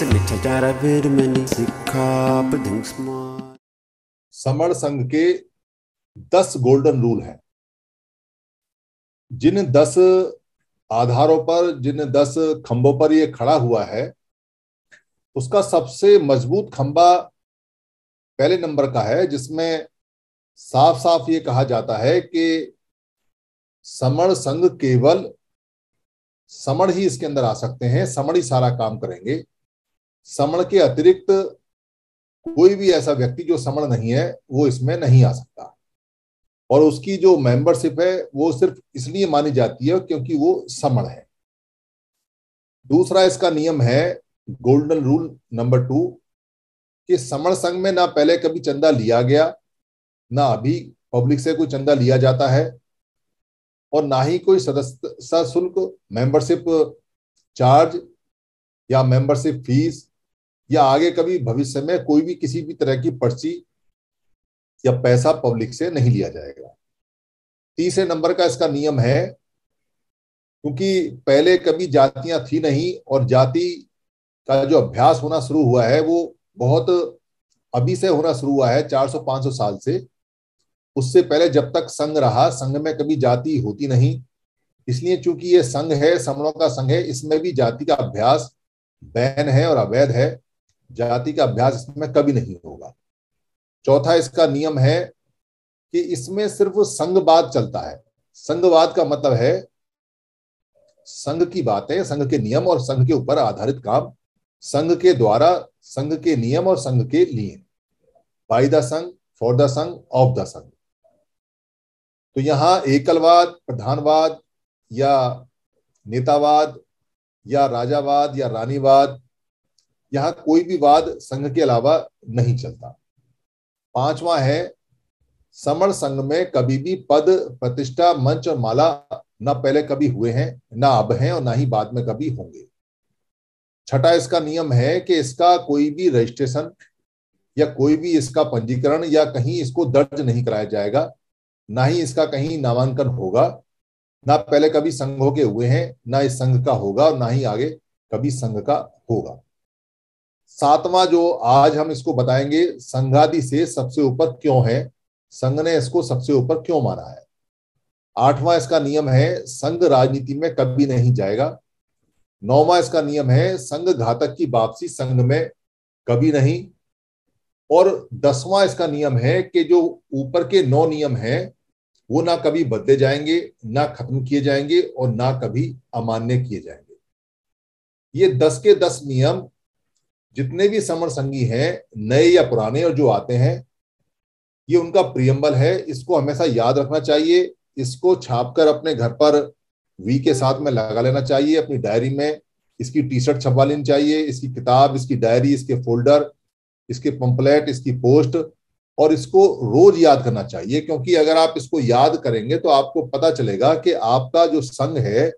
summer संघ के दस गोल्डन रूल हैं जिन दस आधारों पर जिन दस खंभों पर यह खड़ा हुआ है उसका सबसे मजबूत खंबा पहले नंबर का है जिसमें साफ साफ ये कहा जाता है कि समण संघ केवल समण ही इसके अंदर आ सकते हैं समण ही सारा काम करेंगे समण के अतिरिक्त कोई भी ऐसा व्यक्ति जो समण नहीं है वो इसमें नहीं आ सकता और उसकी जो मेंबरशिप है वो सिर्फ इसलिए मानी जाती है क्योंकि वो समण है दूसरा इसका नियम है गोल्डन रूल नंबर टू कि समण संघ में ना पहले कभी चंदा लिया गया ना अभी पब्लिक से कोई चंदा लिया जाता है और ना ही कोई सदस्य सशुल्क मेंबरशिप चार्ज या मेंबरशिप फीस या आगे कभी भविष्य में कोई भी किसी भी तरह की पर्ची या पैसा पब्लिक से नहीं लिया जाएगा तीसरे नंबर का इसका नियम है क्योंकि पहले कभी जातियां थी नहीं और जाति का जो अभ्यास होना शुरू हुआ है वो बहुत अभी से होना शुरू हुआ है 400-500 साल से उससे पहले जब तक संघ रहा संघ में कभी जाति होती नहीं इसलिए चूंकि ये संघ है समणों का संघ है इसमें भी जाति का अभ्यास बैन है और अवैध है जाति का अभ्यास इसमें कभी नहीं होगा चौथा इसका नियम है कि इसमें सिर्फ संघवाद चलता है संघवाद का मतलब है संघ की बातें संघ के नियम और संघ के ऊपर आधारित काम संघ के द्वारा संघ के नियम और संघ के लिए by the Sangh for the Sangh of the Sangh तो यहां एकलवाद प्रधानवाद या नेतावाद या राजावाद या रानीवाद यहां कोई भी वाद संघ के अलावा नहीं चलता पांचवा है समण संघ में कभी भी पद प्रतिष्ठा मंच और माला ना पहले कभी हुए हैं ना अब हैं और ना ही बाद में कभी होंगे छठा इसका नियम है कि इसका कोई भी रजिस्ट्रेशन या कोई भी इसका पंजीकरण या कहीं इसको दर्ज नहीं कराया जाएगा ना ही इसका कहीं नामांकन होगा ना पहले कभी संघों के हुए हैं ना इस संघ का होगा और ना ही आगे कभी संघ का होगा सातवां जो आज हम इसको बताएंगे संघादि से सबसे ऊपर क्यों है संघ ने इसको सबसे ऊपर क्यों माना है आठवां इसका नियम है संघ राजनीति में कभी नहीं जाएगा नौवा इसका नियम है संघ घातक की वापसी संघ में कभी नहीं और दसवां इसका नियम है कि जो ऊपर के नौ नियम है वो ना कभी बदले जाएंगे ना खत्म किए जाएंगे और ना कभी अमान्य किए जाएंगे ये दस के दस नियम जितने भी समर संगी हैं नए या पुराने और जो आते हैं ये उनका प्रियम्बल है इसको हमेशा याद रखना चाहिए इसको छापकर अपने घर पर वी के साथ में लगा लेना चाहिए अपनी डायरी में इसकी टी शर्ट छपवा लेनी चाहिए इसकी किताब इसकी डायरी इसके फोल्डर इसके पंपलेट इसकी पोस्ट और इसको रोज याद करना चाहिए क्योंकि अगर आप इसको याद करेंगे तो आपको पता चलेगा कि आपका जो संघ है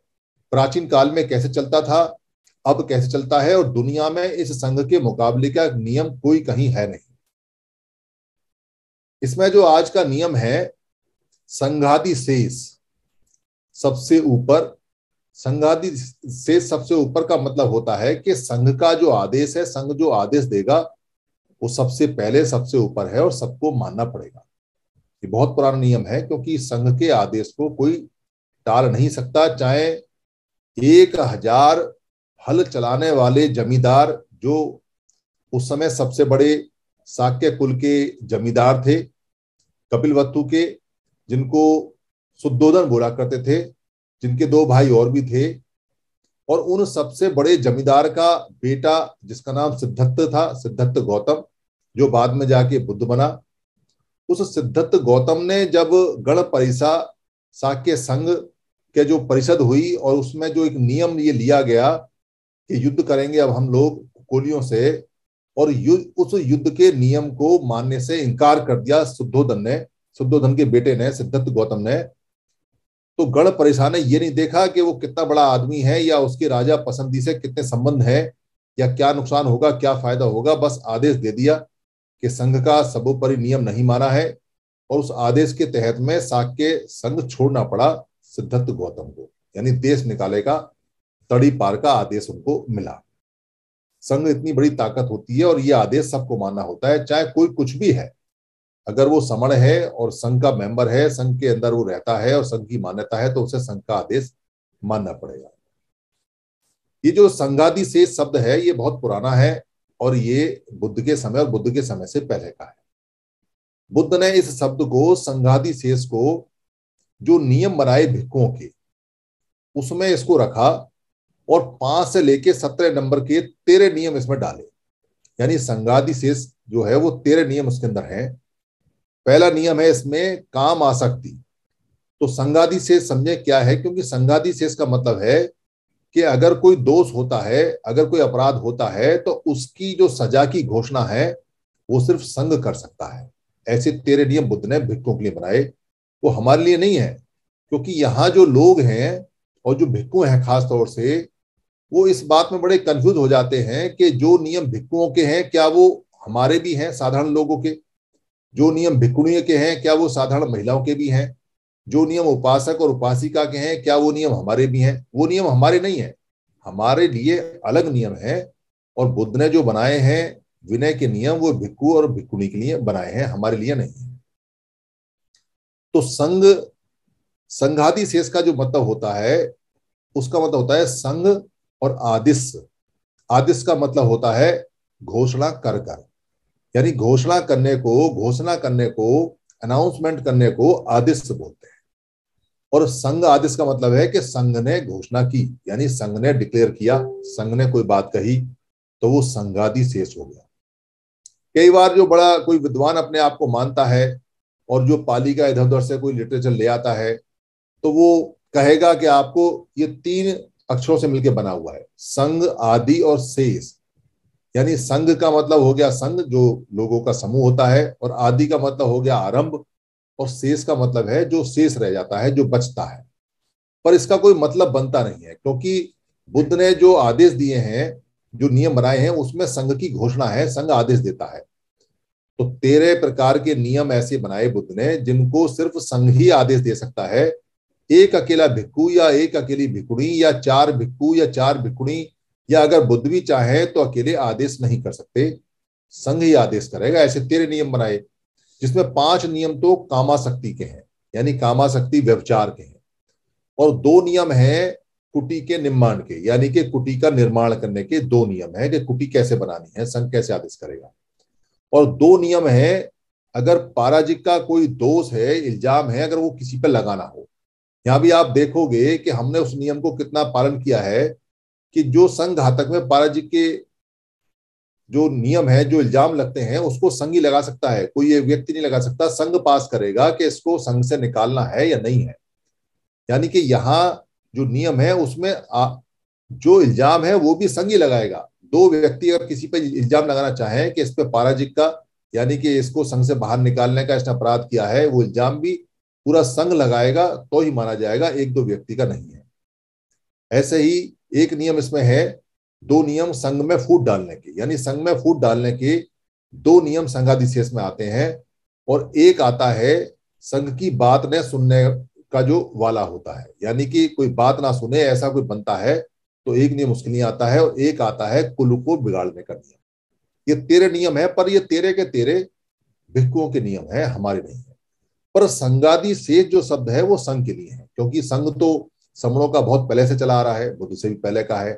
प्राचीन काल में कैसे चलता था अब कैसे चलता है और दुनिया में इस संघ के मुकाबले का नियम कोई कहीं है नहीं इसमें जो आज का नियम है संघाति शेष सबसे ऊपर संघाति शेष सबसे ऊपर का मतलब होता है कि संघ का जो आदेश है संघ जो आदेश देगा वो सबसे पहले सबसे ऊपर है और सबको मानना पड़ेगा ये बहुत पुराना नियम है क्योंकि संघ के आदेश को कोई टाल नहीं सकता चाहे एक हजार हल चलाने वाले जमींदार जो उस समय सबसे बड़े साक्य कुल के जमींदार थे वत्तु के जिनको सुद्धोधन बोला करते थे जिनके दो भाई और भी थे और उन सबसे बड़े जमींदार का बेटा जिसका नाम सिद्धत्त था सिद्धत्त गौतम जो बाद में जाके बुद्ध बना उस सिद्धत्त गौतम ने जब गण परिसा साक्य संघ के जो परिषद हुई और उसमें जो एक नियम ये लिया गया कि युद्ध करेंगे अब हम लोग कोलियों से और युद्ध उस युद्ध के नियम को मानने से इनकार कर दिया शुद्धोधन ने शुद्धोधन के बेटे ने सिद्धार्थ गौतम ने तो गढ़ परेशान है ये नहीं देखा कि वो कितना बड़ा आदमी है या उसके राजा पसंदी से कितने संबंध है या क्या नुकसान होगा क्या फायदा होगा बस आदेश दे दिया कि संघ का सबोपरि नियम नहीं माना है और उस आदेश के तहत में साक्य संघ छोड़ना पड़ा सिद्धार्थ गौतम को यानी देश निकालेगा तड़ी पार का आदेश उनको मिला संघ इतनी बड़ी ताकत होती है और ये आदेश सबको मानना होता है चाहे कोई कुछ भी है अगर वो समण है और संघ का मेंबर है संघ के अंदर वो रहता है और संघ की मान्यता है तो उसे संघ का आदेश मानना पड़ेगा ये जो संघादि से शब्द है ये बहुत पुराना है और ये बुद्ध के समय और बुद्ध के समय से पहले का है बुद्ध ने इस शब्द को संघादि शेष को जो नियम बनाए भिक्कों के उसमें इसको रखा और पांच से लेके सत्रह नंबर के तेरह नियम इसमें डाले यानी संगादी शेष जो है वो तेरह नियम उसके अंदर है पहला नियम है इसमें काम आसक्ति तो संगादि शेष समझे क्या है क्योंकि संगादि शेष का मतलब है कि अगर कोई दोष होता है अगर कोई अपराध होता है तो उसकी जो सजा की घोषणा है वो सिर्फ संघ कर सकता है ऐसे तेरे नियम बुद्ध ने भिक्कों के लिए बनाए वो हमारे लिए नहीं है क्योंकि यहाँ जो लोग हैं और जो भिक्कू हैं खासतौर से वो इस बात में बड़े कंफ्यूज हो जाते हैं कि जो नियम भिक्कुओं के हैं क्या वो हमारे भी हैं साधारण लोगों के जो नियम भिक्कुणीय के हैं क्या वो साधारण महिलाओं के भी हैं जो नियम उपासक और उपासिका के हैं क्या वो नियम हमारे भी हैं वो नियम हमारे नहीं है हमारे लिए अलग नियम है और बुद्ध ने जो बनाए हैं विनय के नियम वो भिक्खु और भिक्खुनी के लिए बनाए हैं हमारे लिए नहीं तो संघ संघादि शेष का जो मतलब होता है उसका मतलब होता है संघ और आदिश आदिश का मतलब होता है घोषणा कर कर यानी घोषणा करने को घोषणा करने को अनाउंसमेंट करने को आदिस बोलते हैं और संघ आदिश का मतलब है कि संघ ने घोषणा की यानी संघ ने डिक्लेयर किया संघ ने कोई बात कही तो वो संघादि शेष हो गया कई बार जो बड़ा कोई विद्वान अपने आप को मानता है और जो पाली का इधर उधर से कोई लिटरेचर ले आता है तो वो कहेगा कि आपको ये तीन अक्षरों से मिलकर बना हुआ है संघ आदि और शेष यानी संघ का मतलब हो गया संघ जो लोगों का समूह होता है और आदि का मतलब हो गया आरंभ और शेष का मतलब है जो शेष रह जाता है जो बचता है पर इसका कोई मतलब बनता नहीं है क्योंकि बुद्ध ने जो आदेश दिए हैं जो नियम बनाए हैं उसमें संघ की घोषणा है संघ आदेश देता है तो तेरह प्रकार के नियम ऐसे बनाए बुद्ध ने जिनको सिर्फ संघ ही आदेश दे सकता है एक अकेला भिक्कू या एक अकेली भिकुणी या चार भिक्कू या चार भिकुणी या अगर बुद्ध भी चाहे तो अकेले आदेश नहीं कर सकते संघ ही आदेश करेगा ऐसे तेरे नियम बनाए जिसमें पांच नियम तो कामाशक्ति के हैं यानी कामाशक्ति व्यवचार के हैं और दो नियम हैं कुटी के निर्माण के यानी कि कुटी का निर्माण करने के दो नियम है कि कुटी कैसे बनानी है संघ कैसे आदेश करेगा और दो नियम है अगर पाराजिक का कोई दोष है इल्जाम है अगर वो किसी पर लगाना हो यहाँ भी आप देखोगे कि हमने उस नियम को कितना पालन किया है कि जो संघ घातक में पाराजी के जो नियम है जो इल्जाम लगते हैं उसको संघ ही लगा सकता है कोई ये व्यक्ति नहीं लगा सकता संघ पास करेगा कि इसको संघ से निकालना है या नहीं है यानी कि यहाँ जो नियम है उसमें आ, जो इल्जाम है वो भी संघ ही लगाएगा दो व्यक्ति अगर किसी पर इल्जाम लगाना चाहें कि इस पर पाराजिक का यानी कि इसको संघ से बाहर निकालने का इसने अपराध किया है वो इल्जाम भी पूरा संघ लगाएगा तो ही माना जाएगा एक दो व्यक्ति का नहीं है ऐसे ही एक नियम इसमें है दो नियम संघ में फूट डालने के यानी संघ में फूट डालने के दो नियम संघाधिशेष में आते हैं और एक आता है संघ की बात न सुनने का जो वाला होता है यानी कि कोई बात ना सुने ऐसा कोई बनता है तो एक नियम उसके लिए आता है और एक आता है कुल को बिगाड़ने का नियम ये तेरे नियम है पर ये तेरे के तेरे भिक्कुओं के नियम है हमारे नहीं पर संगादि से जो शब्द है वो संघ के लिए है क्योंकि संघ तो समणों का बहुत पहले से चला आ रहा है बुद्ध से भी पहले का है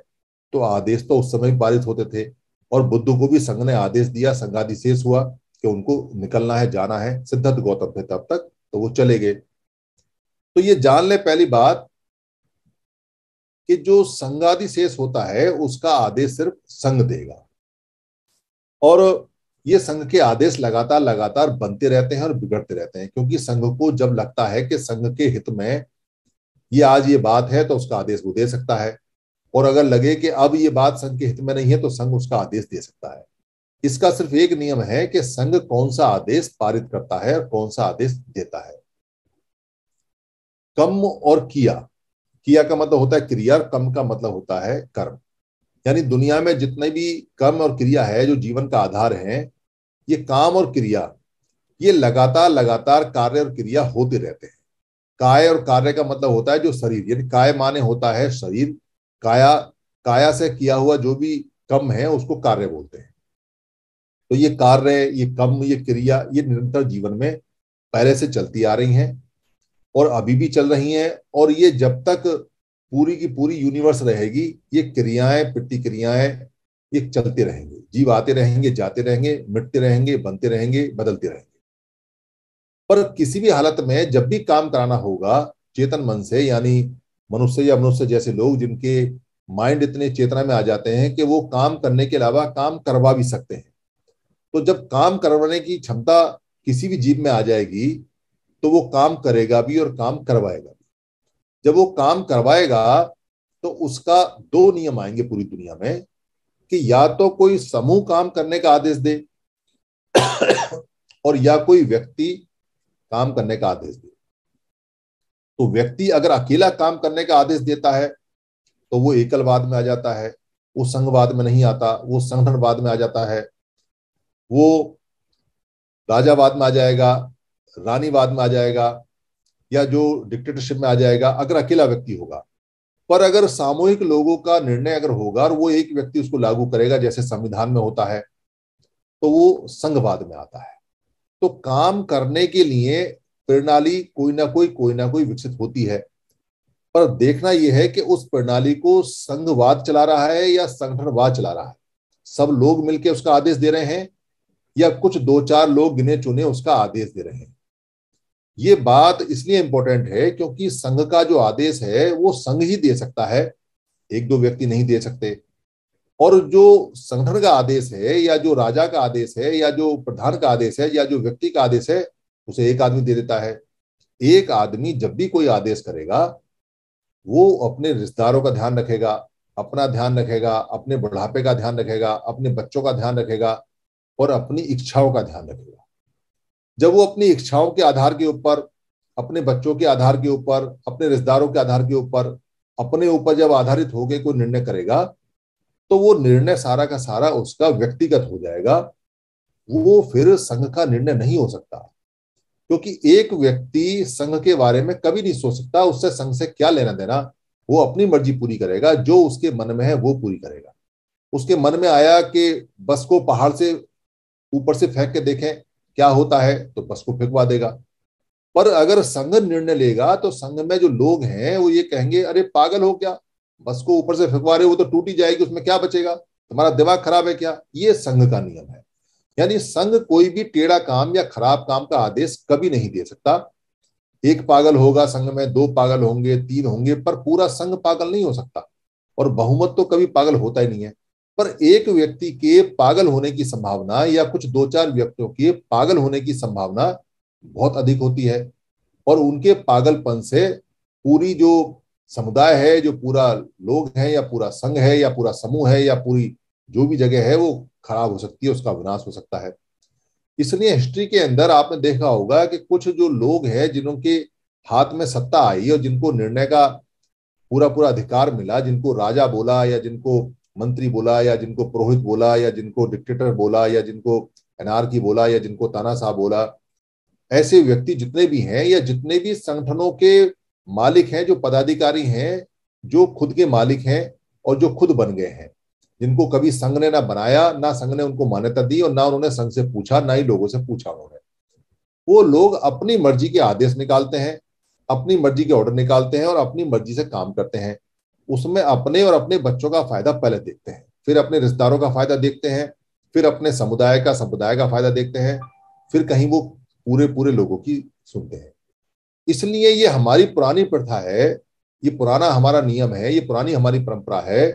तो आदेश तो उस समय भी पारित होते थे और बुद्ध को भी संघ ने आदेश दिया शेष हुआ कि उनको निकलना है जाना है सिद्धार्थ गौतम थे तब तक तो वो चले गए तो ये जान ले पहली बात कि जो शेष होता है उसका आदेश सिर्फ संघ देगा और ये संघ के आदेश लगातार लगातार बनते रहते हैं और बिगड़ते रहते हैं क्योंकि संघ को जब लगता है कि संघ के हित में ये आज ये बात है तो उसका आदेश वो दे सकता है और अगर लगे कि अब ये बात संघ के हित में नहीं है तो संघ उसका आदेश दे सकता है इसका सिर्फ एक नियम है कि संघ कौन सा आदेश पारित करता है और कौन सा आदेश देता है कम और किया किया का मतलब होता है क्रिया और कम का मतलब होता है कर्म यानी दुनिया में जितने भी कर्म और क्रिया है जो जीवन का आधार है ये काम और क्रिया ये लगातार लगातार कार्य और क्रिया होते रहते हैं काय और कार्य का मतलब होता है जो शरीर यानी काय माने होता है शरीर काया काया से किया हुआ जो भी कम है उसको कार्य बोलते हैं तो ये कार्य ये कम ये क्रिया ये निरंतर जीवन में पहले से चलती आ रही हैं और अभी भी चल रही हैं और ये जब तक पूरी की पूरी यूनिवर्स रहेगी ये क्रियाएं प्रतिक्रियाएं ये चलते रहेंगे जीव आते रहेंगे जाते रहेंगे मिटते रहेंगे बनते रहेंगे बदलते रहेंगे पर किसी भी हालत में जब भी काम कराना होगा चेतन मन से यानी मनुष्य या मनुष्य जैसे लोग जिनके माइंड इतने चेतना में आ जाते हैं कि वो काम करने के अलावा काम करवा भी सकते हैं तो जब काम करवाने की क्षमता किसी भी जीव में आ जाएगी तो वो काम करेगा भी और काम करवाएगा भी जब वो काम करवाएगा तो उसका दो नियम आएंगे पूरी दुनिया में कि या तो कोई समूह काम करने का आदेश दे और या कोई व्यक्ति काम करने का आदेश दे तो व्यक्ति अगर अकेला काम करने का आदेश देता है तो वो एकलवाद में आ जाता है वो संघवाद में नहीं आता वो संगठनवाद में आ जाता है वो राजावाद में आ जाएगा रानीवाद में आ जाएगा या जो डिक्टेटरशिप में आ जाएगा अगर अकेला व्यक्ति होगा पर अगर सामूहिक लोगों का निर्णय अगर होगा और वो एक व्यक्ति उसको लागू करेगा जैसे संविधान में होता है तो वो संघवाद में आता है तो काम करने के लिए प्रणाली कोई ना कोई कोई ना कोई विकसित होती है पर देखना यह है कि उस प्रणाली को संघवाद चला रहा है या संगठनवाद चला रहा है सब लोग मिलकर उसका आदेश दे रहे हैं या कुछ दो चार लोग गिने चुने उसका आदेश दे रहे हैं ये बात इसलिए इंपॉर्टेंट है क्योंकि संघ का जो आदेश है वो संघ ही दे सकता है एक दो व्यक्ति नहीं दे सकते और जो संगठन का आदेश है या जो राजा का आदेश है या जो प्रधान का आदेश है या जो व्यक्ति का आदेश है उसे एक आदमी दे देता है एक आदमी जब भी कोई आदेश करेगा वो अपने रिश्तेदारों का ध्यान रखेगा अपना ध्यान रखेगा अपने बुढ़ापे का ध्यान रखेगा अपने बच्चों का ध्यान रखेगा और अपनी इच्छाओं का ध्यान रखेगा जब वो अपनी इच्छाओं के आधार के ऊपर अपने बच्चों के आधार के ऊपर अपने रिश्तेदारों के आधार के ऊपर अपने ऊपर जब आधारित होकर कोई निर्णय करेगा तो वो निर्णय सारा का सारा उसका व्यक्तिगत हो जाएगा वो फिर संघ का निर्णय नहीं हो सकता क्योंकि एक व्यक्ति संघ के बारे में कभी नहीं सोच सकता उससे संघ से क्या लेना देना वो अपनी मर्जी पूरी करेगा जो उसके मन में है वो पूरी करेगा उसके मन में आया कि बस को पहाड़ से ऊपर से फेंक के देखें क्या होता है तो बस को फेंकवा देगा पर अगर संघ निर्णय लेगा तो संघ में जो लोग हैं वो ये कहेंगे अरे पागल हो क्या बस को ऊपर से फेंकवा रहे हो तो टूटी जाएगी उसमें क्या बचेगा तुम्हारा दिमाग खराब है क्या ये संघ का नियम है यानी संघ कोई भी टेढ़ा काम या खराब काम का आदेश कभी नहीं दे सकता एक पागल होगा संघ में दो पागल होंगे तीन होंगे पर पूरा संघ पागल नहीं हो सकता और बहुमत तो कभी पागल होता ही नहीं है पर एक व्यक्ति के पागल होने की संभावना या कुछ दो चार व्यक्तियों के पागल होने की संभावना बहुत अधिक होती है और उनके पागलपन से पूरी जो समुदाय है जो पूरा लोग है या पूरा संघ है या पूरा समूह है या पूरी जो भी जगह है वो खराब हो सकती है उसका विनाश हो सकता है इसलिए हिस्ट्री के अंदर आपने देखा होगा कि कुछ जो लोग हैं जिनके हाथ में सत्ता आई और जिनको निर्णय का पूरा पूरा अधिकार मिला जिनको राजा बोला या जिनको मंत्री बोला या जिनको पुरोहित बोला या जिनको डिक्टेटर बोला या जिनको एनआरकी बोला या जिनको तानाशाह बोला ऐसे व्यक्ति जितने भी हैं या जितने भी संगठनों के मालिक हैं जो पदाधिकारी हैं जो खुद के मालिक हैं और जो खुद बन गए हैं जिनको कभी संघ ने ना बनाया ना संघ ने उनको मान्यता दी और ना उन्होंने संघ से पूछा ना ही लोगों से पूछा उन्होंने वो लोग अपनी मर्जी के आदेश निकालते हैं अपनी मर्जी के ऑर्डर निकालते हैं और अपनी मर्जी से काम करते हैं उसमें अपने और अपने बच्चों का फायदा पहले देखते हैं फिर अपने रिश्तेदारों का फायदा देखते हैं फिर अपने समुदाय का समुदाय का फायदा देखते हैं फिर कहीं वो पूरे पूरे लोगों की सुनते हैं इसलिए ये हमारी पुरानी प्रथा है ये पुराना हमारा नियम है ये पुरानी हमारी परंपरा है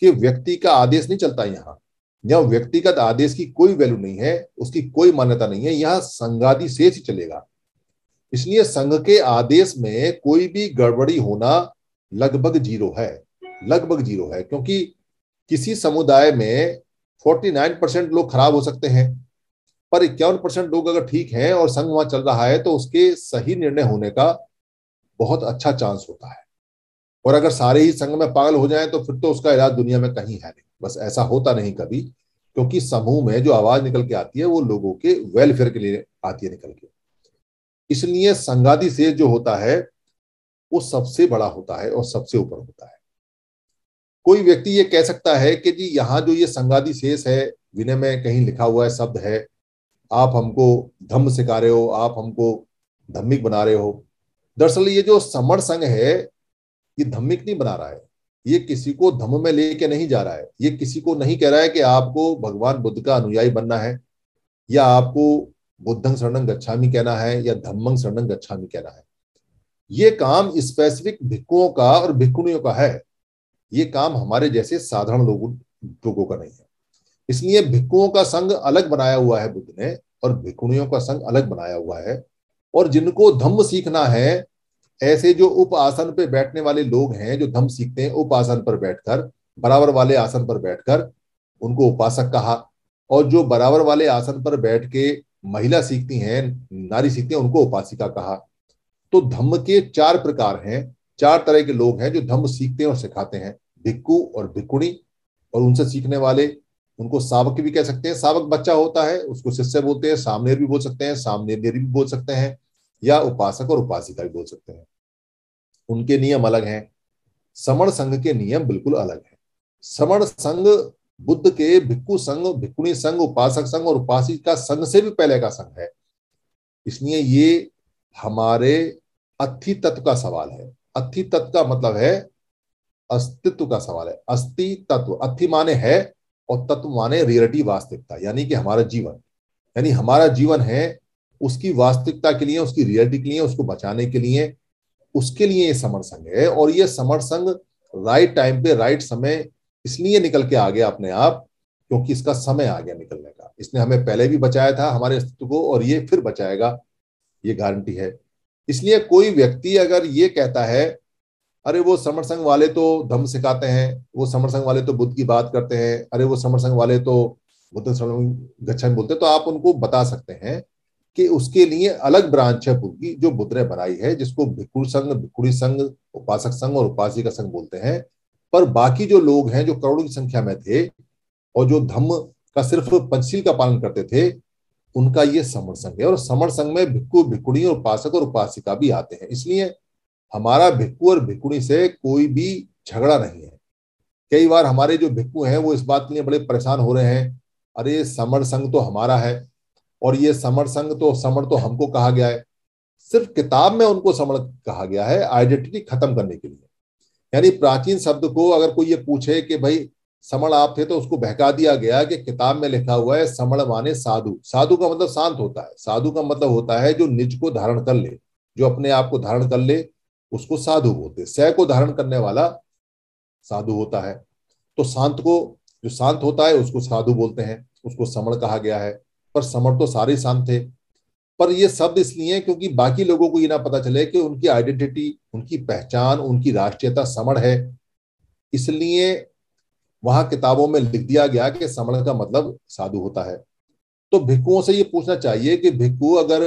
कि व्यक्ति का आदेश नहीं चलता यहाँ यहाँ व्यक्तिगत आदेश की कोई वैल्यू नहीं है उसकी कोई मान्यता नहीं है यहाँ संघादि शेष ही चलेगा इसलिए संघ के आदेश में कोई भी गड़बड़ी होना लगभग जीरो है लगभग जीरो है क्योंकि किसी समुदाय में फोर्टी नाइन परसेंट लोग खराब हो सकते हैं पर इक्यावन परसेंट लोग अगर ठीक हैं और संघ वहां चल रहा है तो उसके सही निर्णय होने का बहुत अच्छा चांस होता है और अगर सारे ही संघ में पागल हो जाए तो फिर तो उसका इलाज दुनिया में कहीं है नहीं बस ऐसा होता नहीं कभी क्योंकि समूह में जो आवाज निकल के आती है वो लोगों के वेलफेयर के लिए आती है निकल के इसलिए संगादी से जो होता है वो सबसे बड़ा होता है और सबसे ऊपर होता है कोई व्यक्ति ये कह सकता है कि जी यहाँ जो ये संगादि शेष है विनय में कहीं लिखा हुआ है शब्द है आप हमको धम्म सिखा रहे हो आप हमको धम्मिक बना रहे हो दरअसल ये जो समर संघ है ये धम्मिक नहीं बना रहा है ये किसी को धम्म में लेके नहीं जा रहा है ये किसी को नहीं कह रहा है कि आपको भगवान बुद्ध का अनुयायी बनना है या आपको बुद्धंग शरणं गच्छामी कहना है या धम्मंग शरणं गच्छामी कहना है ये काम स्पेसिफिक भिक्कुओं का और भिक्कुणियों का है ये काम हमारे जैसे साधारण लोगों लोगों का नहीं है इसलिए भिक्कुओं का संघ अलग बनाया हुआ है बुद्ध ने और भिक्खुनियों का संघ अलग बनाया हुआ है और जिनको धम्म सीखना है ऐसे जो उप आसन पर बैठने वाले लोग हैं जो धम्म सीखते हैं उप आसन पर बैठकर बराबर वाले आसन पर बैठकर उनको उपासक कहा और जो बराबर वाले आसन पर बैठ के महिला सीखती हैं नारी सीखती हैं उनको उपासिका कहा तो धम्म के चार प्रकार हैं चार तरह के लोग हैं जो धम्म सीखते हैं और सिखाते हैं भिक्कु और भिक्कुणी और उनसे सीखने वाले उनको सावक भी कह सकते हैं सावक बच्चा होता है उसको शिष्य बोलते हैं सामने भी बोल सकते हैं सामने भी बोल सकते हैं या उपासक और उपासिका भी बोल सकते हैं उनके नियम अलग हैं समण संघ के नियम बिल्कुल अलग हैं समण संघ बुद्ध के भिक्कु संघ भिक्खुणी संघ उपासक संघ और उपासिका संघ से भी पहले का संघ है इसलिए ये हमारे अस्थि तत्व का सवाल है अस्थि तत्व का मतलब है अस्तित्व का सवाल है अस्थि तत्व अति माने है और तत्व माने रियलिटी वास्तविकता यानी कि हमारा जीवन यानी हमारा जीवन है उसकी वास्तविकता के लिए उसकी रियलिटी के लिए उसको बचाने के लिए उसके लिए ये समर संघ है और ये समर संघ राइट टाइम पे राइट समय इसलिए निकल के आ गया अपने आप क्योंकि इसका समय आ गया निकलने का इसने हमें पहले भी बचाया था हमारे अस्तित्व को और ये फिर बचाएगा ये गारंटी है इसलिए कोई व्यक्ति अगर ये कहता है अरे वो समर संघ वाले तो धम्म सिखाते हैं वो समर संघ वाले तो बुद्ध की बात करते हैं अरे वो समर संघ वाले तो बुद्ध गच्छन बोलते तो आप उनको बता सकते हैं कि उसके लिए अलग ब्रांच है पूर्वी जो बुद्ध ने बनाई है जिसको भिक्खु संघ भिक्खुड़ी संघ उपासक संघ और उपासिका संघ बोलते हैं पर बाकी जो लोग हैं जो करोड़ों की संख्या में थे और जो धम्म का सिर्फ पंचशील का पालन करते थे उनका ये समर संघ है और समर संघ में भिक्खु भिकुणी और उपासक और उपासिका भी आते हैं इसलिए हमारा भिक्खु और भिकुणी से कोई भी झगड़ा नहीं है कई बार हमारे जो भिक्खु हैं वो इस बात के लिए बड़े परेशान हो रहे हैं अरे समर संघ तो हमारा है और ये समर संघ तो समर तो हमको कहा गया है सिर्फ किताब में उनको समर कहा गया है आइडेंटिटी खत्म करने के लिए यानी प्राचीन शब्द को अगर कोई ये पूछे कि भाई समण आप थे तो उसको बहका दिया गया कि किताब में लिखा हुआ है समण माने साधु साधु का मतलब शांत होता है साधु का मतलब होता है जो निज को धारण कर ले जो अपने आप को धारण कर ले उसको साधु बोलते सह को धारण करने वाला साधु होता है तो शांत को जो शांत होता है उसको साधु बोलते हैं उसको समण कहा गया है पर समण तो सारे शांत थे पर यह शब्द इसलिए क्योंकि बाकी लोगों को ये ना पता चले कि उनकी आइडेंटिटी उनकी पहचान उनकी राष्ट्रीयता समण है इसलिए वहां किताबों में लिख दिया गया कि समण का मतलब साधु होता है तो भिक्कुओं से ये पूछना चाहिए कि भिक्कु अगर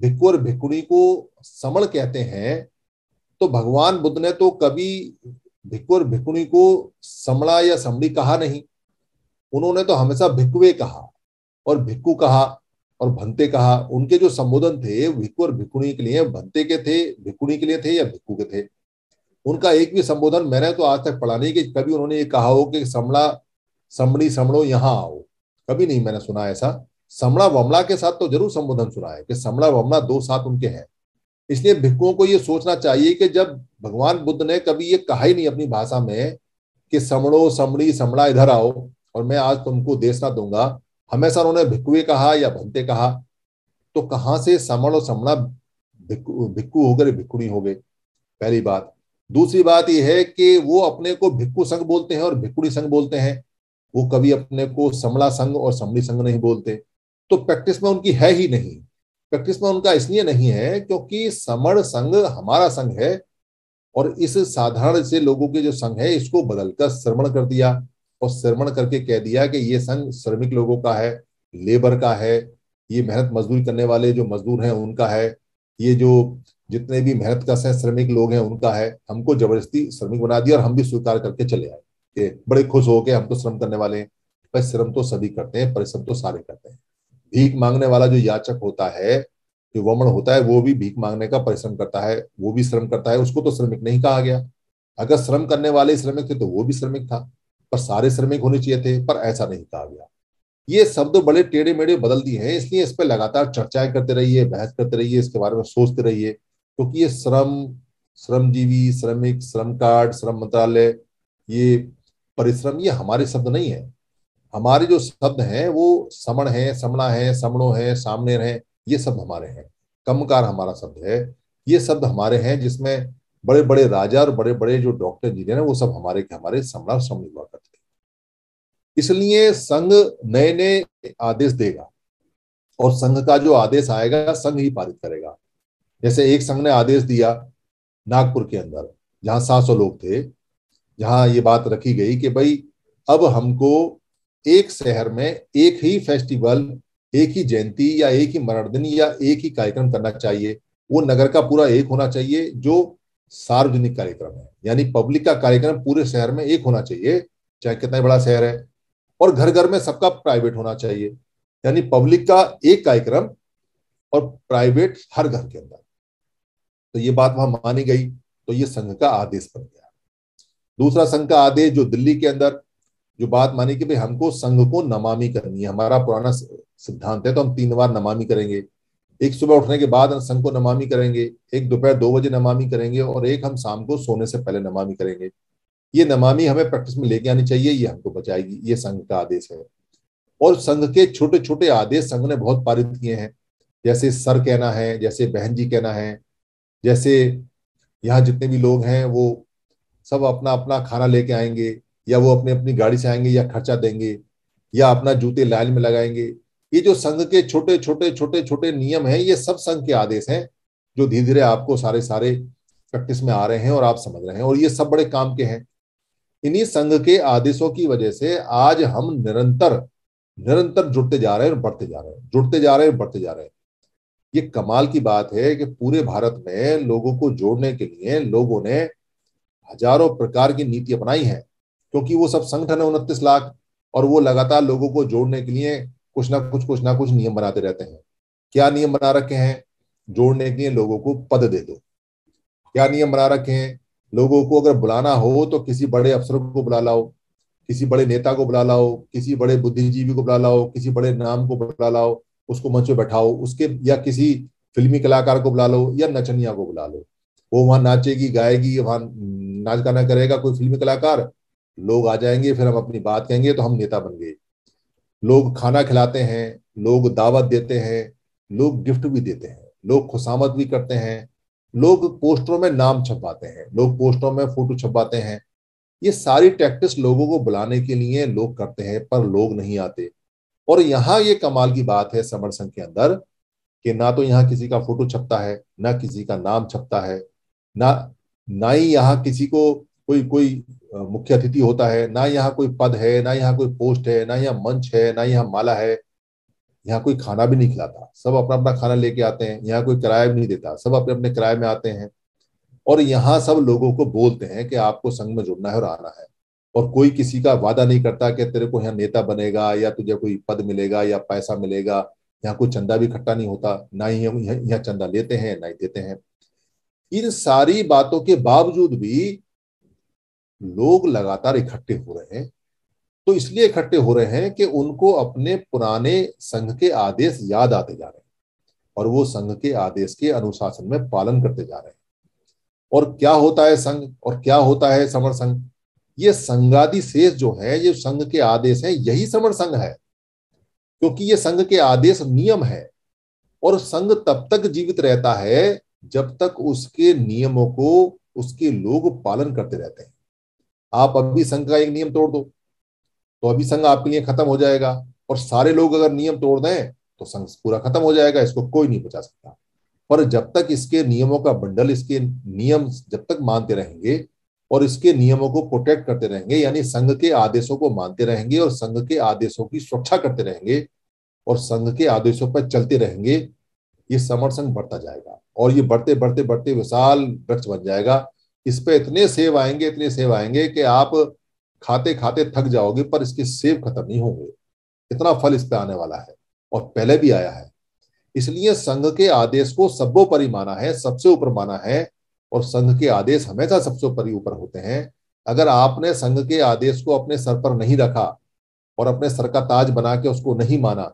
भिक्कु और भिक्कुणी को समण कहते हैं तो भगवान बुद्ध ने तो कभी भिक्कु और भिक्कुणी को समणा या समड़ी कहा नहीं उन्होंने तो हमेशा भिक्वे कहा और भिक्कु कहा और भंते कहा उनके जो संबोधन थे भिक्कु और भिक्कुणी के लिए भंते के थे भिक्कुणी के लिए थे या भिक्कु के थे उनका एक भी संबोधन मैंने तो आज तक पढ़ा नहीं कि कभी उन्होंने ये कहा हो कि समड़ा समड़ी समड़ो यहाँ आओ कभी नहीं मैंने सुना ऐसा समड़ा वमला के साथ तो जरूर संबोधन सुना है कि समड़ा वमला दो साथ उनके हैं इसलिए भिक्कुओं को ये सोचना चाहिए कि जब भगवान बुद्ध ने कभी ये कहा ही नहीं अपनी भाषा में कि समड़ो समड़ी समड़ा इधर आओ और मैं आज तुमको देशना दूंगा हमेशा उन्होंने भिक्कुए कहा या भंते कहा तो कहाँ से समण और समड़ा भिक्कू होकर भिक्कुणी हो गए पहली बात दूसरी बात यह है कि वो अपने को भिक्कू संघ बोलते हैं और भिक्कुड़ी संघ बोलते हैं वो कभी अपने को समला संघ और समली संघ नहीं बोलते तो प्रैक्टिस में उनकी है ही नहीं प्रैक्टिस में उनका इसलिए नहीं है क्योंकि समण संघ हमारा संघ है और इस साधारण से लोगों के जो संघ है इसको बदलकर श्रवण कर दिया और श्रवण करके कह दिया कि ये संघ श्रमिक लोगों का है लेबर का है ये मेहनत मजदूरी करने वाले जो मजदूर हैं उनका है ये जो जितने भी मेहनत का है श्रमिक लोग हैं उनका है हमको जबरदस्ती श्रमिक बना दिया और हम भी स्वीकार करके चले आए कि बड़े खुश हो गए हम तो श्रम करने वाले हैं श्रम तो सभी करते हैं परिश्रम तो सारे करते हैं भीख मांगने वाला जो याचक होता है जो वमण होता है वो भी भीख मांगने का परिश्रम करता है वो भी श्रम करता है उसको तो श्रमिक नहीं कहा गया अगर श्रम करने वाले श्रमिक थे तो वो भी श्रमिक था पर सारे श्रमिक होने चाहिए थे पर ऐसा नहीं कहा गया ये शब्द बड़े टेढ़े मेढ़े बदल दिए हैं इसलिए इस पर लगातार चर्चाएं करते रहिए बहस करते रहिए इसके बारे में सोचते रहिए क्योंकि ये श्रम श्रमजीवी श्रमिक श्रम कार्ड श्रम मंत्रालय ये परिश्रम ये हमारे शब्द नहीं है हमारे जो शब्द हैं वो समण है समणा है समणो है सामने है ये शब्द हमारे हैं कमकार हमारा शब्द है ये शब्द हमारे हैं जिसमें बड़े बड़े राजा और बड़े बड़े जो डॉक्टर इंजीनियर हैं वो सब हमारे के हमारे समणा समण हुआ करते इसलिए संघ नए नए आदेश देगा और संघ का जो आदेश आएगा संघ ही पारित करेगा जैसे एक संघ ने आदेश दिया नागपुर के अंदर जहां सात सौ लोग थे जहां ये बात रखी गई कि भाई अब हमको एक शहर में एक ही फेस्टिवल एक ही जयंती या एक ही दिन या एक ही कार्यक्रम करना चाहिए वो नगर का पूरा एक होना चाहिए जो सार्वजनिक कार्यक्रम है यानी पब्लिक का कार्यक्रम पूरे शहर में एक होना चाहिए चाहे कितना बड़ा शहर है और घर घर में सबका प्राइवेट होना चाहिए यानी पब्लिक का एक कार्यक्रम और प्राइवेट हर घर के अंदर तो ये बात वहां मानी गई तो ये संघ का आदेश बन गया दूसरा संघ का आदेश जो दिल्ली के अंदर जो बात मानी कि भाई हमको संघ को नमामि करनी है हमारा पुराना सिद्धांत है तो हम तीन बार नमामि करेंगे एक सुबह उठने के बाद हम संघ को नमामि करेंगे एक दोपहर दो बजे नमामि करेंगे और एक हम शाम को सोने से पहले नमामि करेंगे ये नमामि हमें प्रैक्टिस में लेके आनी चाहिए ये हमको बचाएगी ये संघ का आदेश है और संघ के छोटे छोटे आदेश संघ ने बहुत पारित किए हैं जैसे सर कहना है जैसे बहन जी कहना है जैसे यहाँ जितने भी लोग हैं वो सब अपना अपना खाना लेके आएंगे या वो अपने अपनी गाड़ी से आएंगे या खर्चा देंगे या अपना जूते लाइन में लगाएंगे ये जो संघ के छोटे छोटे छोटे छोटे नियम हैं ये सब संघ के आदेश हैं जो धीरे धीरे आपको सारे सारे प्रैक्टिस में आ रहे हैं और आप समझ रहे हैं और ये सब बड़े काम के हैं इन्हीं संघ के आदेशों की वजह से आज हम निरंतर निरंतर जुड़ते जा रहे हैं और बढ़ते जा रहे हैं जुड़ते जा रहे हैं बढ़ते जा रहे हैं ये कमाल की बात है कि पूरे भारत में लोगों को जोड़ने के लिए लोगों ने हजारों प्रकार की नीति अपनाई है क्योंकि वो सब संगठन है उनतीस लाख और वो लगातार लोगों को जोड़ने के लिए कुछ ना कुछ कुछ ना कुछ नियम बनाते रहते हैं क्या नियम बना रखे हैं जोड़ने के लिए लोगों को पद दे दो क्या नियम बना रखे हैं लोगों को अगर बुलाना हो तो किसी बड़े अफसर को बुला लाओ किसी बड़े नेता को बुला लाओ किसी बड़े बुद्धिजीवी को बुला लाओ किसी बड़े नाम को बुला लाओ उसको मंच पे बैठाओ उसके या किसी फिल्मी कलाकार को बुला लो या नचनिया को बुला लो वो वहां नाचेगी गाएगी वहां नाच गाना करेगा कोई फिल्मी कलाकार लोग आ जाएंगे फिर हम अपनी बात कहेंगे तो हम नेता बन गए लोग खाना खिलाते हैं लोग दावत देते हैं लोग गिफ्ट भी देते हैं लोग खुशामद भी करते हैं लोग पोस्टरों में नाम छपवाते हैं लोग पोस्टरों में फोटो छपवाते हैं ये सारी टैक्टिस लोगों को बुलाने के लिए लोग करते हैं पर लोग नहीं आते और यहाँ ये कमाल की बात है समर संघ के अंदर कि ना तो यहाँ किसी का फोटो छपता है ना किसी का नाम छपता है ना ना ही यहाँ किसी को कोई कोई मुख्य अतिथि होता है ना यहाँ कोई पद है ना यहाँ कोई पोस्ट है ना यहाँ मंच है ना यहाँ माला है यहाँ कोई खाना भी नहीं खिलाता सब अपना अपना खाना लेके आते हैं यहाँ कोई किराया भी नहीं देता सब अपने अपने किराए में आते हैं और यहाँ सब लोगों को बोलते हैं कि आपको संघ में जुड़ना है और आना है और कोई किसी का वादा नहीं करता कि तेरे को यहाँ नेता बनेगा या तुझे कोई पद मिलेगा या पैसा मिलेगा यहाँ कोई चंदा भी इकट्ठा नहीं होता ना ही हम यहाँ चंदा लेते हैं ना ही देते हैं इन सारी बातों के बावजूद भी लोग लगातार इकट्ठे हो रहे हैं तो इसलिए इकट्ठे हो रहे हैं कि उनको अपने पुराने संघ के आदेश याद आते जा रहे हैं और वो संघ के आदेश के अनुशासन में पालन करते जा रहे हैं और क्या होता है संघ और क्या होता है समर संघ ये संघादि शेष जो है ये संघ के आदेश है यही श्रवण संघ है क्योंकि ये संघ के आदेश नियम है और संघ तब तक जीवित रहता है जब तक उसके नियमों को उसके लोग पालन करते रहते हैं आप अभी संघ का एक नियम तोड़ दो तो अभी संघ आपके लिए खत्म हो जाएगा और सारे लोग अगर नियम तोड़ दें तो संघ पूरा खत्म हो जाएगा इसको कोई नहीं बचा सकता पर जब तक इसके नियमों का बंडल इसके नियम जब तक मानते रहेंगे और इसके नियमों को प्रोटेक्ट करते रहेंगे यानी संघ के आदेशों को मानते रहेंगे और संघ के आदेशों की सुरक्षा करते रहेंगे और संघ के आदेशों पर चलते रहेंगे ये समर्थन संघ बढ़ता जाएगा और ये बढ़ते बढ़ते बढ़ते विशाल वृक्ष बन जाएगा इस पर इतने सेव आएंगे इतने सेव आएंगे कि आप खाते खाते थक जाओगे पर इसके सेब खत्म नहीं होंगे इतना फल इस पर आने वाला है और पहले भी आया है इसलिए संघ के आदेश को सबोपरि माना है सबसे ऊपर माना है और संघ के आदेश हमेशा सबसे ऊपर ऊपर होते हैं अगर आपने संघ के आदेश को अपने सर पर नहीं रखा और अपने सर का ताज बना के उसको नहीं माना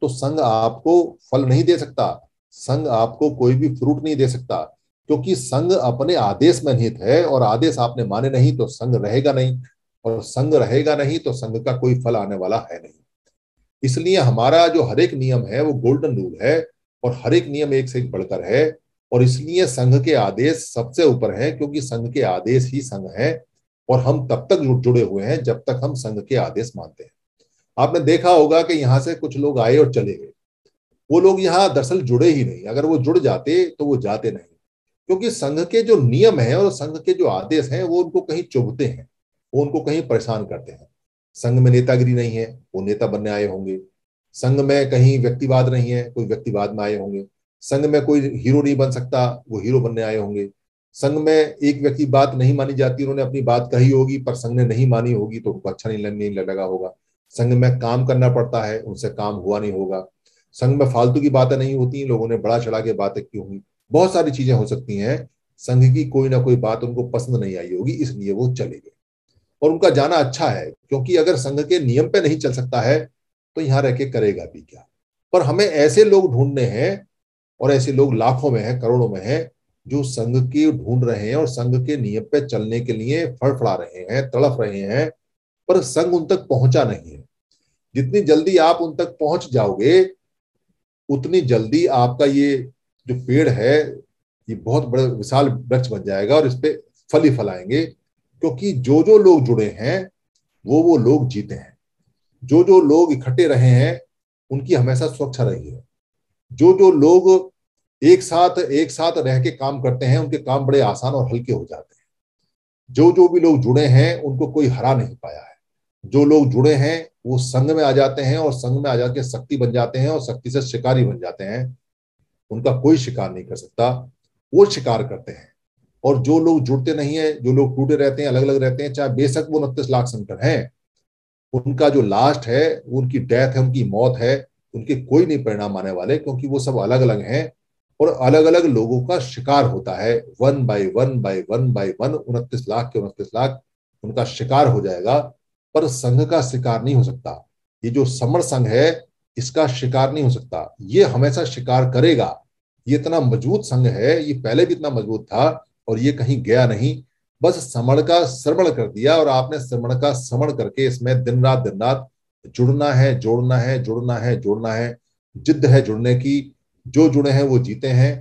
तो संघ आपको फल नहीं दे सकता संघ आपको कोई भी फ्रूट नहीं दे सकता क्योंकि संघ अपने आदेश में निहित है और आदेश आपने माने नहीं तो संघ रहेगा नहीं और संघ रहेगा नहीं तो संघ का कोई फल आने वाला है नहीं इसलिए हमारा जो हर एक नियम है वो गोल्डन रूल है और हर एक नियम एक से एक बढ़कर है और इसलिए संघ के आदेश सबसे ऊपर है क्योंकि संघ के आदेश ही संघ है और हम तब तक जुड़े हुए हैं जब तक हम संघ के आदेश मानते हैं आपने देखा होगा कि यहाँ से कुछ लोग आए और चले गए वो लोग यहाँ दरअसल जुड़े ही नहीं अगर वो जुड़ जाते तो वो जाते नहीं क्योंकि संघ के जो नियम है और संघ के जो आदेश हैं वो उनको कहीं चुभते हैं वो उनको कहीं परेशान करते हैं संघ में नेतागिरी नहीं है वो नेता बनने आए होंगे संघ में कहीं व्यक्तिवाद नहीं है कोई व्यक्तिवाद में आए होंगे संघ में कोई हीरो नहीं बन सकता वो हीरो बनने आए होंगे संघ में एक व्यक्ति बात नहीं मानी जाती उन्होंने अपनी बात कही होगी पर संघ ने नहीं मानी होगी तो उनको अच्छा नहीं नहीं लगा होगा संघ में काम करना पड़ता है उनसे काम हुआ नहीं होगा संघ में फालतू की बातें नहीं होती लोगों ने बड़ा चढ़ा के बातें की होंगी बहुत सारी चीजें हो सकती हैं संघ की कोई ना कोई बात उनको पसंद नहीं आई होगी इसलिए वो चले गए और उनका जाना अच्छा है क्योंकि अगर संघ के नियम पे नहीं चल सकता है तो यहाँ रह के करेगा भी क्या पर हमें ऐसे लोग ढूंढने हैं और ऐसे लोग लाखों में हैं करोड़ों में हैं जो संघ की ढूंढ रहे हैं और संघ के नियम पे चलने के लिए फड़फड़ा रहे हैं तड़फ रहे हैं पर संघ उन तक पहुंचा नहीं है जितनी जल्दी आप उन तक पहुंच जाओगे उतनी जल्दी आपका ये जो पेड़ है ये बहुत बड़ा विशाल वृक्ष बन जाएगा और इस पर फल ही फलाएंगे क्योंकि जो जो लोग जुड़े हैं वो वो लोग जीते हैं जो जो लोग इकट्ठे रहे हैं उनकी हमेशा सुरक्षा रही है जो जो लोग एक साथ एक साथ रह के काम करते हैं उनके काम बड़े आसान और हल्के हो जाते हैं जो जो भी लोग जुड़े हैं उनको कोई हरा नहीं पाया है जो लोग जुड़े हैं वो संघ में आ जाते हैं और संघ में आ जाकर शक्ति बन जाते हैं और शक्ति से शिकारी बन जाते हैं उनका कोई शिकार नहीं कर सकता वो शिकार करते हैं और जो लोग जुड़ते नहीं है जो लोग टूटे रहते हैं अलग अलग रहते हैं चाहे बेशक वो उनतीस लाख संगठन है उनका जो लास्ट है उनकी डेथ है उनकी मौत है उनके कोई नहीं परिणाम आने वाले क्योंकि वो सब अलग अलग हैं और अलग अलग लोगों का शिकार होता है one by one by one by one उनतीस लाख के उनतीस लाख उनका शिकार हो जाएगा पर संघ का शिकार नहीं हो सकता ये जो समर संघ है इसका शिकार नहीं हो सकता ये हमेशा शिकार करेगा ये इतना मजबूत संघ है ये पहले भी इतना मजबूत था और ये कहीं गया नहीं बस समण का श्रवण कर दिया और आपने श्रवण का श्रवण करके इसमें दिन रात दिन रात जुड़ना है जोड़ना है जुड़ना है जोड़ना है जिद्द है जुड़ने की जो जुड़े हैं वो जीते हैं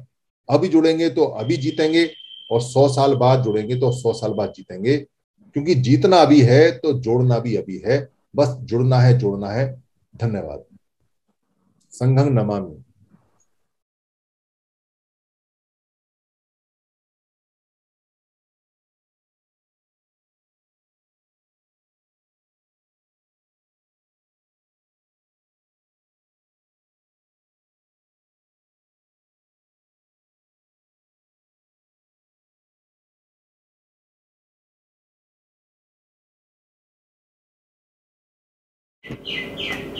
अभी जुड़ेंगे तो अभी जीतेंगे और सौ साल बाद जुड़ेंगे तो सौ साल बाद जीतेंगे क्योंकि जीतना अभी है तो जोड़ना भी अभी है बस जुड़ना है जोड़ना है धन्यवाद संघंग नमामि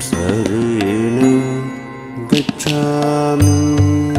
सर्वेण गच्छामि